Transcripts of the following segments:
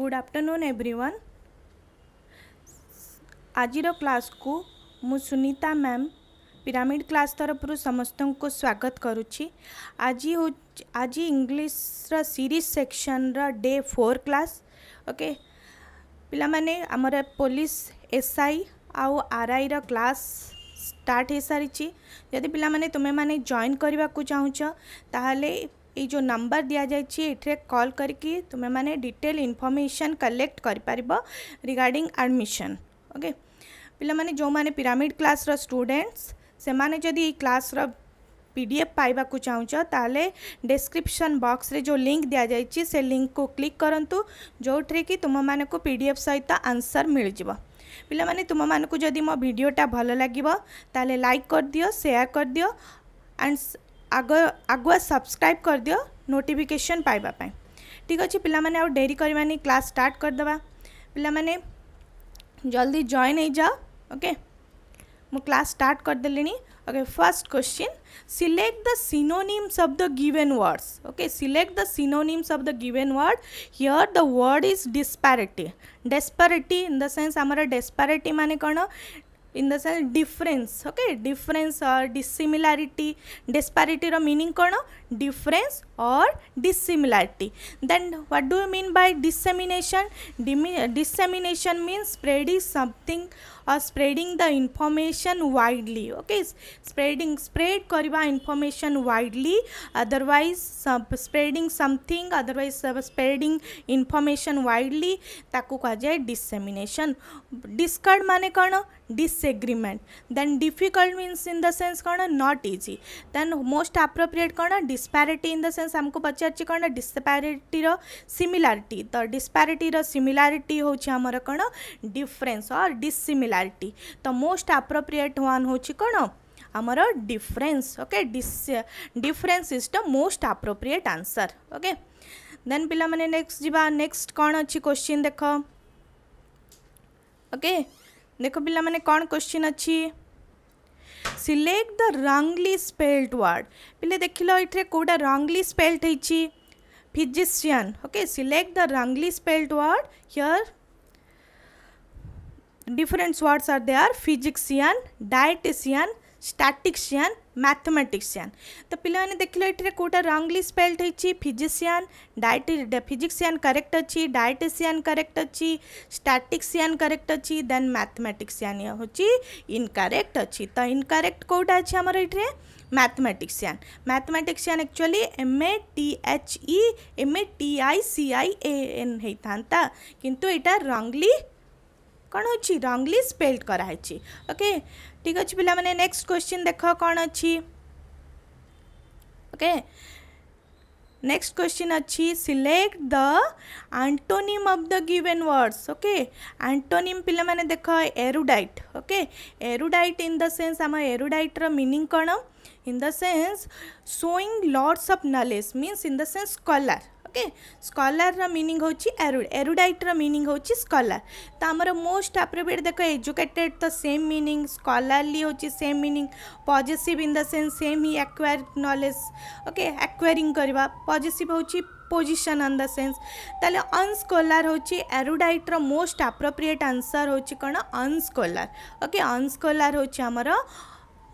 Good afternoon everyone ଆଜିର କ୍ଲାସ୍କୁ ମୁଁ Sunita ma'am pyramid class ତରଫରୁ ସମସ୍ତଙ୍କୁ ସ୍ୱାଗତ କରୁଛି ଆଜି ହେଉଛି ଆଜି ଇଂଲିଶର ସିରିଜ୍ ସେକ୍ସନ୍ର ଡେ ଫୋର୍ କ୍ଲାସ୍ ଓକେ ପିଲାମାନେ ଆମର ପୋଲିସ ଏସ୍ଆଇ ଆଉ ଆର୍ଆଇର କ୍ଲାସ୍ ଷ୍ଟାର୍ଟ ହୋଇସାରିଛି ଯଦି ପିଲାମାନେ ତୁମେମାନେ ଜଏନ୍ କରିବାକୁ ଚାହୁଁଛ ତାହେଲେ जो नंबर दि जाए कॉल करके तुम्हें माने डिटेल इनफर्मेसन कलेक्ट कर रिगार्डिंग एडमिशन ओके पे जो मैंने पिरामिड क्लास रो स्टूडेंट्स से माने जदि क्लास रो पीडीएफ पाइबा को चाहूँ ताले डिस्क्रिप्शन बॉक्स रे जो लिंक दिया दि से लिंक को क्लिक करूँ जोटे कि तुम मानक पी डी एफ सहित आंसर मिल जा पाने तुम मानक जदि मो भिडा भल लगे लाइक कर दि सेयार कर दि एंड आगुआ सब्सक्राइब कर दियो नोटिफिकेशन पाइबापी ठीक अच्छे पाने डेरी करवानी क्लास स्टार्ट करदे पाने जल्दी जॉन हो जाओ ओके मु क्लास स्टार्ट करदे okay first question select the synonyms of the given words okay select the synonyms of the given word here the word is disparity disparity in the sense आमर disparity माने कौन in the sense difference okay difference और dissimilarity डिस्पारीटर meaning कौन difference और dissimilarity then what do you mean by dissemination dissemination means spreading something और spreading the information widely okay spreading spread करवा information widely otherwise spreading something otherwise spreading information widely ताको कह जाए dissemination discord माने कौन disagreement then difficult means in the sense कौन not easy then most appropriate कौन disparity in the sense आमको पचार डिस्पैरिटी सिमिलारिटी तो डिस्पैरिटी सिमिलारिटी हूँ आमर कौन डिफरेन्स और डिसिमिलारिटी तो मोस्ट आप्रोप्रिएट वन हूँ कौन आमर difference okay difference is the most appropriate answer okay then पे नेक्स्ट जी नेक्स्ट कौन अच्छी क्वेश्चन देख ओके okay? देख पाने कौन क्वेश्चन अच्छी select the wrongly spelled word पिले देख ल ये कौटा रंगली स्पेल्ड हो physician okay select the wrongly spelled word here different are are there physician dietitian statistician mathematician तो पे देखिले कौटा रंगली स्पेल्ड होती फिजिशियान डायट फिजिक्सीयन करेक्ट अच्छी डायटिशियान करेक्ट अच्छी स्टाटिक्सीयन करेक्ट अच्छी देन मैथमेटिक्सीयन हूँ इनकरेक्ट अच्छी तो इनकरेक्ट कौटा अच्छे आमर ये mathematician mathematician actually M A T H E M A T I C I A N होता कितु यहाँ रंगली कौन हो रंगली स्पेल्ड कराई ओके ठीक अच्छे पी नेक्स्ट क्वेश्चन देख कौन अच्छी ओके नेक्स्ट क्वेश्चन अच्छी select the antonym of the given words okay antonym पे देख erudite okay erudite in the sense आम एरुडाइट्र मिनिंग कौन in the sense showing lords of knowledge means in the sense scholar okay ସ୍କଲାରର meaning ହେଉଛି ଏରୁଡ୍ ଏରୁଡାଇଟ୍ର ମିନିଂ ହେଉଛି ସ୍କଲାର ତ ଆମର ମୋଷ୍ଟ ଆପ୍ରୋପ୍ରିଏଟ୍ ଦେଖ ଏଜୁକେଟେଡ୍ ତ ସେମ୍ ମିନିଂ ସ୍କଲାରଲି ହେଉଛି same meaning possessive in the sense same ହିଁ ଆକ୍ୱାର୍ ନଲେଜ୍ ଓକେ ଆକ୍ୱାରିଂ କରିବା ପଜେସିଭ୍ ହେଉଛି पोजिशन अन् द सेन्स ताले अनस्कोलार हूँ एरुडाइट्र मोस्ट आप्रोप्रिएट आंसर हूँ कौन अनस्कोलार ओके अनस्कोलार हूँ आमर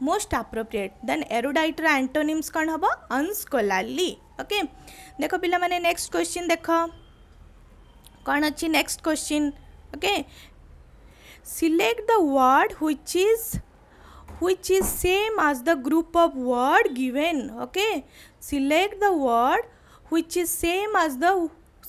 मोस्ट आप्रोप्रिएट देन एरोडाइटर एंटोनिम्स कौन हम अन्स्कोलाली ओके देख पाने नेक्स्ट क्वेश्चन देख कौन अच्छी next question okay select the word which is which is same as the group of word given okay select the word which is same as the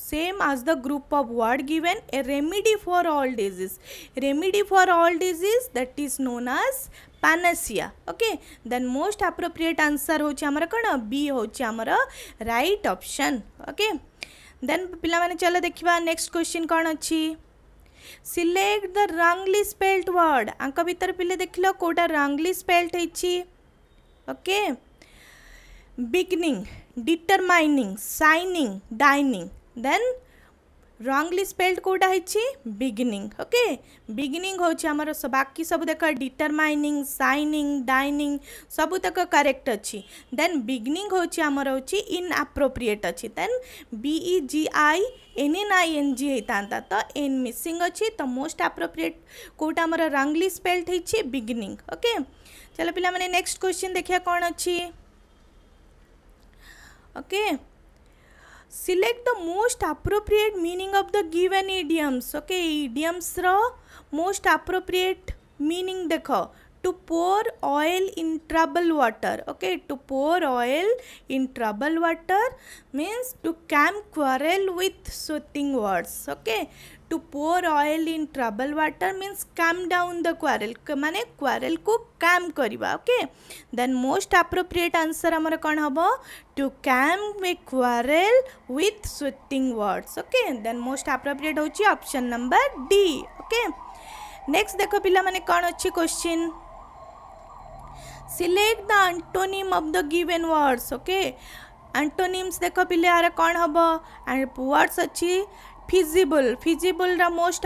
same as the group of word given a remedy for all disease remedy for all disease that is known as panacea okay then most appropriate answer hochi amara kana b hochi amara right option okay then pila mane chalo dekhiba next question kon achi select the wrongly spelled word anka bhitar pile dekhilo kota wrongly spelled heichi okay beginning determining signing dining then wrongly spelled কোটা হয়েছি beginning okay beginning হচ্ছে আমার বাকি সবু দেখ determining signing dining সবুতক correct অছি then beginning হচ্ছে আমার হচ্ছে ইনআপ্রোপ্রিয়েট অছি then B E G I N N I N G হইতা তো এন মিসিং অছি তো মোস্ট আপ্রোপ্রিয়েট কোটা আমার রংলি স্পেল্ড হয়েছি বিগিনিং ওকে চলো পিলা মানে নেক্সট কোশ্চিন দেখিয়া কোণ অছি okay okay. Select the most appropriate meaning of the given idioms okay idioms most appropriate meaning देख to pour oil in trouble water okay to pour oil in trouble water means to calm quarrel with soothing words okay to pour oil in trouble water means calm down the quarrel माने quarrel को काम करवा okay then most appropriate answer आम कौन हम to calm a quarrel with soothing words okay then most appropriate हूँ option number D okay next देख पे कौन अच्छे question select the antonym of the given words okay antonyms देख पे यार कौन हम वर्ड्स अच्छी feasible feasible रा most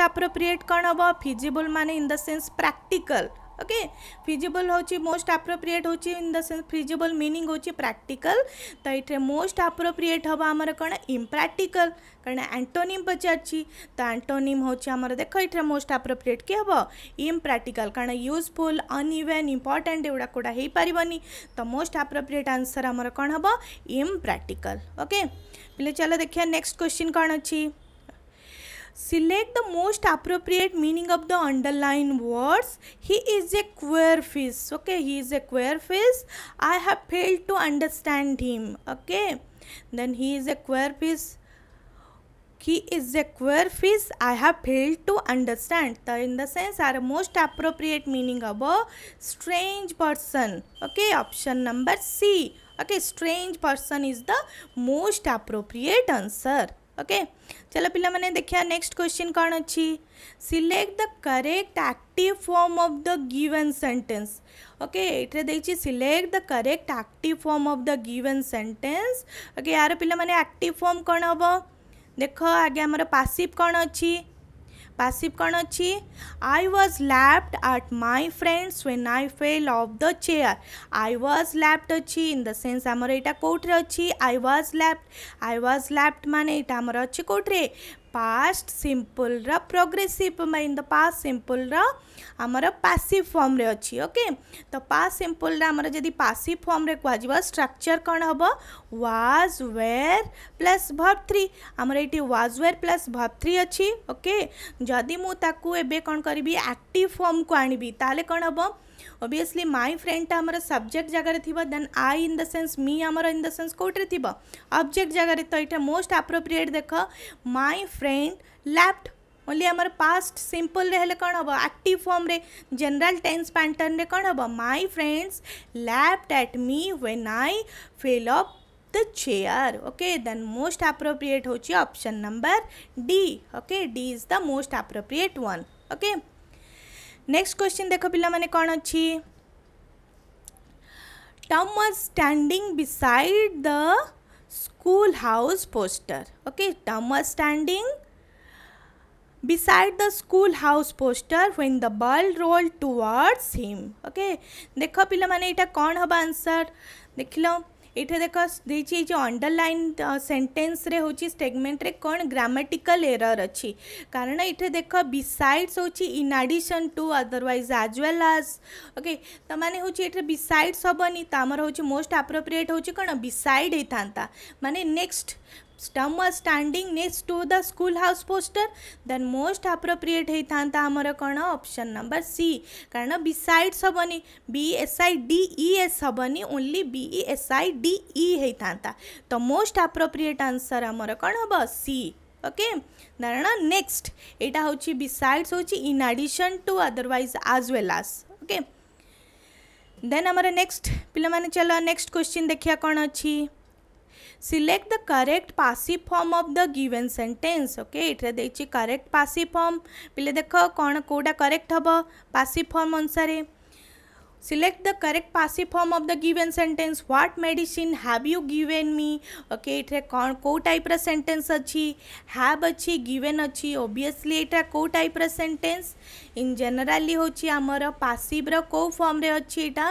कौन हम feasible मान in the sense practical okay feasible हूँ मोस्ट आप्रोप्रिएट हूँ in the sense feasible meaning हूँ प्राक्टिकल तो ये मोस्ट आप्रोप्रिएट हम आम कौन इम्प्राक्टिकाल कारण आंटोनिम पचारती तो आंटोनिम हूँ आमर देख ये मोस्ट आप्रोप्रिएट किए हम इम्प्राक्टिकाल कारण यूजफुल अनइवेन इंपोर्टाट एगुड़ा कौटा हो पारनी तो मोस्ट आप्रोप्रिएट आंसर आमर कौन हम इम्प्राक्टिकाल ओके पहले चलो देखिए नेक्स्ट क्वेश्चन कौन अच्छी Select the most appropriate meaning of the underlined words. He is a queer fish. Okay, he is a queer fish. I have failed to understand him. Okay, then he is a queer fish. He is a queer fish. I have failed to understand. The in the sense are most appropriate meaning of a strange person. Okay, option number C. Okay, strange person is the most appropriate answer. Okay चलो पिलाने देखा next question कौन अच्छी select the correct active form of the given sentence okay एठे देखिए select the correct active form of the given sentence okay यार पिलाने active form कौन हम देख आगे आमर पासीव कौन अच्छी पैसिव कौन अच्छी I was laughed at my friends when I fell off the chair I was laughed अच्छी इन द सेन्स आमर एटा कोठरे अच्छी I was laughed I was laughed मान एटा आमर अच्छी कोठरे past simple ra progressive my in the past simple ra amara passive form re achi okay to past simple ra amara jadi passive form re kuhajiba structure kon hobo was were plus verb 3 amara eti was were plus verb 3 achi okay jadi mu taku ebe kon karibi active form ku anibi tale kon hobo obviously my ଫ୍ରେଣ୍ଡଟା ଆମର subject ଜାଗାରେ ଥିବ then I in the sense me ଆମର in the sense କେଉଁଥିରେ ଥିବ object ଜାଗାରେ ତ ଏଇଟା ମୋଷ୍ଟ ଆପ୍ରୋପ୍ରିଏଟ୍ ଦେଖ ମାଇ ଫ୍ରେଣ୍ଡ ଲ୍ୟାପ୍ଟ ଓନ୍ଲି ଆମର ପାଷ୍ଟ ସିମ୍ପଲ୍ରେ ହେଲେ କ'ଣ ହେବ ଆକ୍ଟିଭ୍ ଫର୍ମରେ ଜେନେରାଲ୍ ଟେନ୍ସ ପ୍ୟାଣ୍ଟର୍ନରେ କ'ଣ ହେବ my friends laughed at me when I fell off the chair okay then most appropriate हूँ option number D okay D is the most appropriate one okay next question देख पाने कौन अच्छी Tom was standing beside the school house poster okay Tom was standing beside the schoolhouse poster when the ball rolled towards him okay देखो पिला माने कौन हम answer देख देखिलो ଏଇଠି ଦେଖ ଦେଇଛି ଏଇ ଯେଉଁ ଅଣ୍ଡରଲାଇନ୍ ସେଣ୍ଟେନ୍ସରେ ହେଉଛି ଷ୍ଟେଗମେଣ୍ଟରେ କ'ଣ ଗ୍ରାମାଟିକାଲ ଏରର୍ ଅଛି କାରଣ ଏଇଠି ଦେଖ ବିସାଇଡ୍ସ ହେଉଛି in addition to otherwise as well as okay ତା'ମାନେ ହେଉଛି ଏଠାରେ ବିସାଇଡ୍ସ ହେବନି ତ ଆମର ହେଉଛି ମୋଷ୍ଟ ଆପ୍ରୋପ୍ରିଏଟ୍ ହେଉଛି କ'ଣ ବିସାଇଡ୍ ହେଇଥାନ୍ତା ମାନେ next Tom was standing next to the school house poster then most appropriate ହେଇଥାନ୍ତା ଆମର କ'ଣ ଅପସନ୍ ନମ୍ବର ସି କାରଣ ବିସାଇଡ୍ସ ହେବନି B S I D E S ହେବନି only B E S I D E ହେଇଥାନ୍ତା ତ ମୋଷ୍ଟ ଆପ୍ରୋପ୍ରିଏଟ୍ ଆନ୍ସର୍ ଆମର କ'ଣ ହେବ ସି ओके धारण नेक्स्ट एटा होची बिसाइड्स होची in addition to otherwise as well as okay then हमर नेक्स्ट पिला माने चलो नेक्स्ट क्वेश्चन देखिया कोन अछि select the correct passive form of the given sentence okay ଏଠାରେ ଦେଇଛି correct passive form ପିଲେ ଦେଖ କ'ଣ କେଉଁଟା correct ହେବ passive form ଅନୁସାରେ select the correct passive form of the given sentence what medicine have you given me okay ଏଠାରେ କ'ଣ କେଉଁ ଟାଇପ୍ର ସେଣ୍ଟେନ୍ସ ଅଛି have ଅଛି given ଅଛି obviously ଏଇଟା କେଉଁ ଟାଇପ୍ର ସେଣ୍ଟେନ୍ସ ଇନ୍ ଜେନେରାଲି ହେଉଛି ଆମର ପାସିଭ୍ର କେଉଁ ଫର୍ମରେ ଅଛି ଏଇଟା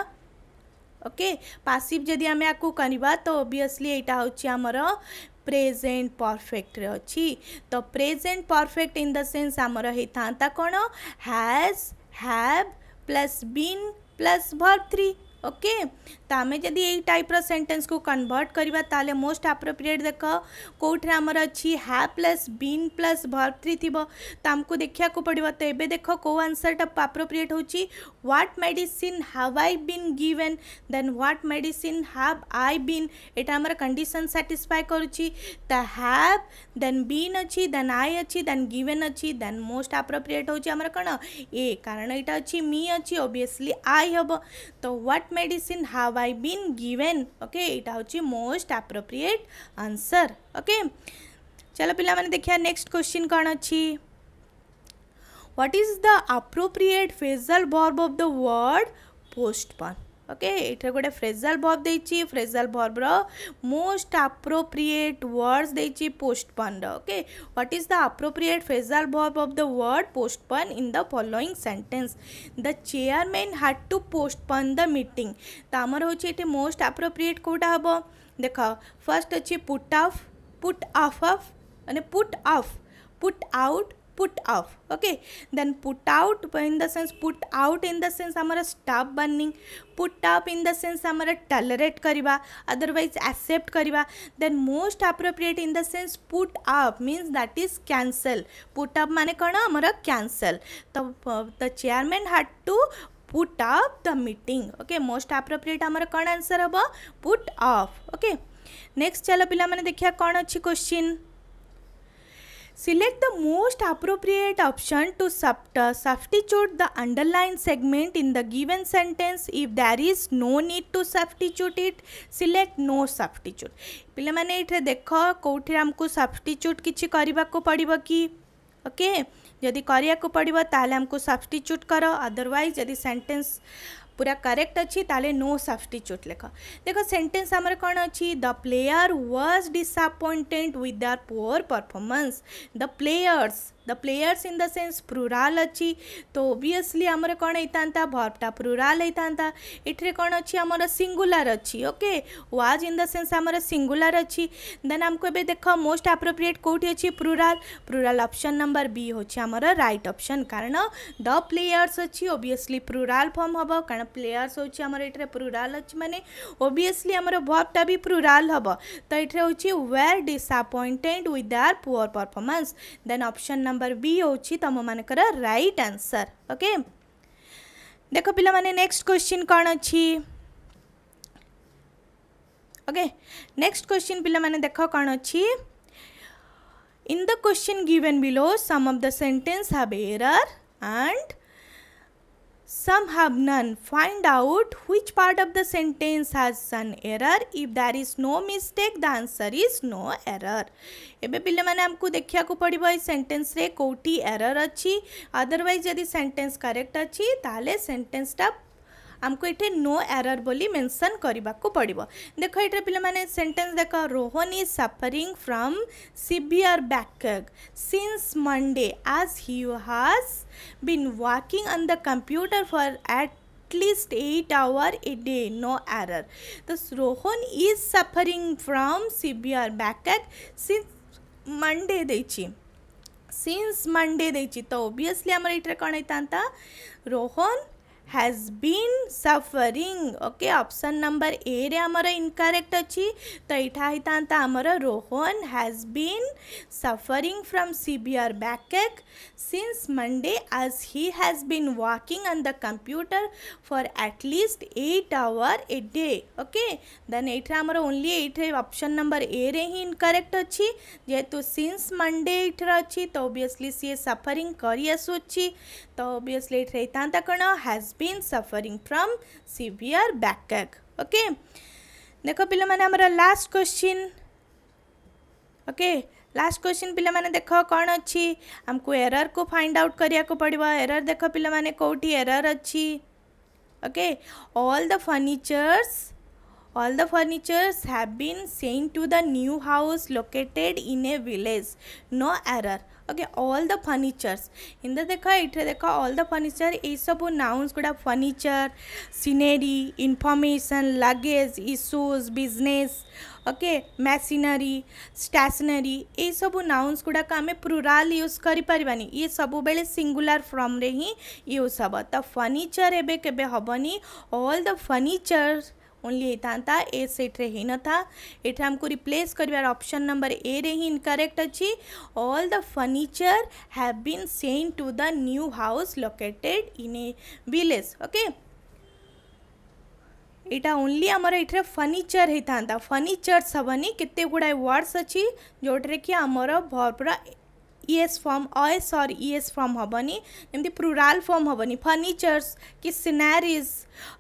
ଓକେ ପାସିଭ୍ ଯଦି ଆମେ ଆକୁ କରିବା ତ ଅବଭିୟସ୍ଲି ଏଇଟା ହେଉଛି ଆମର ପ୍ରେଜେଣ୍ଟ ପରଫେକ୍ଟରେ ଅଛି ତ present perfect in the sense ଆମର ହେଇଥାନ୍ତା କ'ଣ has have plus been plus verb three okay तो आम जब ये टाइप रेन्टेन्स को कनभर्ट करवा मोस्ट आप्रोप्रिएट देख कौटे आमर अच्छी has plus been plus verb three थी तो आमको देखा पड़ा तो ये देख कौ आनसरटा आप्रोप्रिएट हूँ what made have I been given then what made have I been यहाँ आम कंडीशन साटिस्फाए कर हाव देन बीन अच्छी देन आई अच्छी देन गिवेन अच्छी देन मोस्ट आप्रोप्रिएट होमर कौन ए कारण यहाँ अच्छी मी अच्छी ओबिययसली आई हम तो what medicine have by been given okay it hoche most appropriate answer okay चलो पिलाने देखिए नेक्स्ट क्वेश्चन कौन अच्छी what is the appropriate phrasal verb of the word postpone okay ଏଠାରେ ଗୋଟେ ଫ୍ରେଜାଲ୍ ଭର୍ବ ଦେଇଛି ଫ୍ରେଜାଲ୍ ଭର୍ବର ମୋଷ୍ଟ ଆପ୍ରୋପ୍ରିଏଟ୍ ୱାର୍ଡ଼ସ୍ ଦେଇଛି ପୋଷ୍ଟପନ୍ର okay what is the appropriate phrasal verb of the word postpone in the following sentence the chairman had to postpone the meeting ତ ଆମର ହେଉଛି ଏଠି ମୋଷ୍ଟ ଆପ୍ରୋପ୍ରିଏଟ୍ କେଉଁଟା ହେବ ଦେଖ ଫାର୍ଷ୍ଟ ଅଛି put off put off off ମାନେ put off put out put off okay then put out in the sense put out in the sense amara stop burning put up in the sense amara tolerate kariba otherwise accept kariba then most appropriate in the sense put up means that is cancel put up mane kana amara cancel the uh, the chairman had to put up the meeting okay most appropriate amara kana answer habo put off okay next चलो पिला माने देखिया कोन अछि question Select the most appropriate option to substitute the underlined segment in the given sentence. If there is no need to substitute it, select no substitute. ପିଲାମାନେ ଏଠାରେ ଦେଖ କେଉଁଥିରେ ଆମକୁ ସବଷ୍ଟିଚ୍ୟୁଟ୍ କିଛି କରିବାକୁ ପଡ଼ିବ କି ଓକେ ଯଦି କରିବାକୁ ପଡ଼ିବ ତାହେଲେ ଆମକୁ ସବଷ୍ଟିଚ୍ୟୁଟ୍ କର ଅଦରୱାଇଜ୍ ଯଦି ସେଣ୍ଟେନ୍ସ पूरा करेक्ट अच्छी ताले नो सब्स्टिट्यूट लेख देख सेन्टेन्स आमर कौन अच्छी the player was disappointed with their poor performance the players the players in the sense plural ଅଛି ତ ଓବିୟସ୍ଲି ଆମର କ'ଣ ହେଇଥାନ୍ତା ଭର୍ବଟା ପ୍ଲୁରାଲ୍ ହେଇଥାନ୍ତା ଏଥିରେ କ'ଣ ଅଛି ଆମର ସିଙ୍ଗୁଲାର ଅଛି okay was in the sense ଆମର ସିଙ୍ଗୁଲାର ଅଛି ଦେନ୍ ଆମକୁ ଏବେ ଦେଖ ମୋଷ୍ଟ ଆପ୍ରୋପ୍ରିଏଟ୍ କେଉଁଠି ଅଛି plural plural option number B ହେଉଛି ଆମର ରାଇଟ୍ ଅପସନ୍ କାରଣ ଦ ପ୍ଲେୟର୍ସ ଅଛି ଓବିୟସ୍ଲି ପ୍ଲୁରାଲ୍ ଫର୍ମ ହେବ କାରଣ ପ୍ଲେୟର୍ସ ହେଉଛି ଆମର ଏଠାରେ ପ୍ଲୁରାଲ୍ ଅଛି ମାନେ ଓବିୟସ୍ଲି ଆମର ଭର୍ବଟା ବି ପ୍ଲୁରାଲ୍ ହେବ ତ ଏଠାରେ ହେଉଛି were disappointed with their poor performance then option number number B हूँ तुम मानकर रईट आंसर ओके देख पाने नेक्स्ट क्वेश्चन कौन अच्छी ओके नेक्स्ट क्वेश्चन पे देख कौन अच्छी in the question given below some of the sentence have error and Some have none. Find out which part of the sentence has an error. If there is no mistake, the answer is no error. एबे पिले माने हमको देखिया को पड़ी भाई sentence रे कोटी एरर अच्छी अदरवाइज यदि सेंटेंस करेक्ट अच्छी ताले सेंटेंस टा ଆମକୁ ଏଠି ନୋ ଏରର୍ ବୋଲି ମେନସନ୍ କରିବାକୁ ପଡ଼ିବ ଦେଖ ଏଠାରେ ପିଲାମାନେ ସେଣ୍ଟେନ୍ସ ଦେଖ Rohan is suffering from severe backache since Monday as he has been working on the computer for at least 8 hour a day no error thus rohan is suffering from severe backache since monday deichi since monday deichi to obviously amar itre kon aitanta rohan has been suffering okay option number A रे आमर incorrect अच्छी तो यहाँ होता आमर Rohan has been suffering from severe backache since Monday as he has been working on the computer for at least eight hour a day okay then ये आमर only ये ऑप्शन नंबर ए रे ही इनकरेक्ट अच्छी जेहेतु सिंस मंडे ये अच्छी तो ओबियसली सी सफरी कर तो ओबियसली कौन has suffering suffering from severe okay Okay. देख पाने last question okay last question पे देख कौन अच्छी आमको एरर को फाइंड आउट करने को पड़ा एरर देख पाने कौटी एरर अच्छी okay all the furnitures all the furnitures have been sent to the new house located in a village no error okay all the furnitures ಹಿಂದೆ ଦେଖ ಇಟ್ರೆ ଦେଖ ಆಲ್ ದ ಫರ್ನಿಚರ್ ଏଇସବୁ ନାଉନ୍ସ ଗୁଡ଼ା furniture scenery information luggage issues business okay machinery stationery ଏଇସବୁ nouns ଗୁଡ଼ାକ ଆମେ plural use କରିପାରିବାନି ଇଏ ସବୁବେଳେ ସିଙ୍ଗୁଲାର ଫର୍ମରେ ହିଁ ୟୁଜ୍ ହେବ ତ ଫର୍ନିଚର୍ ଏବେ କେବେ ହେବନି ଅଲ୍ ଦ ଫର୍ନିଚର୍ ओनली होता ए सेट्रे हो ना ये आमको रिप्लेस कर अपसन नंबर ए रे ही इनकरेक्ट अच्छी all the furniture have been send to the new house located in a village okay यहाँ ओनली आमर ये फर्णिचर होता फर्णिचर्स हेनी के वर्ड्स अच्छी जोटे कि आमर भरपूरा इएस फर्म अए सर् इएस फर्म भने एम प्रुराल फर्म भने फर्निचर्स कि sceneries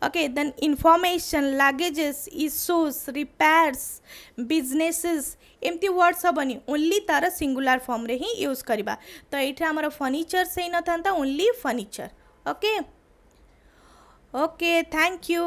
okay then information luggages issues repairs businesses एमि वर्ड्स हेन ओन्ली तर सिङ्गुलर फर्म्रे हिँ युज गर् तर फर्निचर है नर्निचर ओके ओके थ्याङ्क यु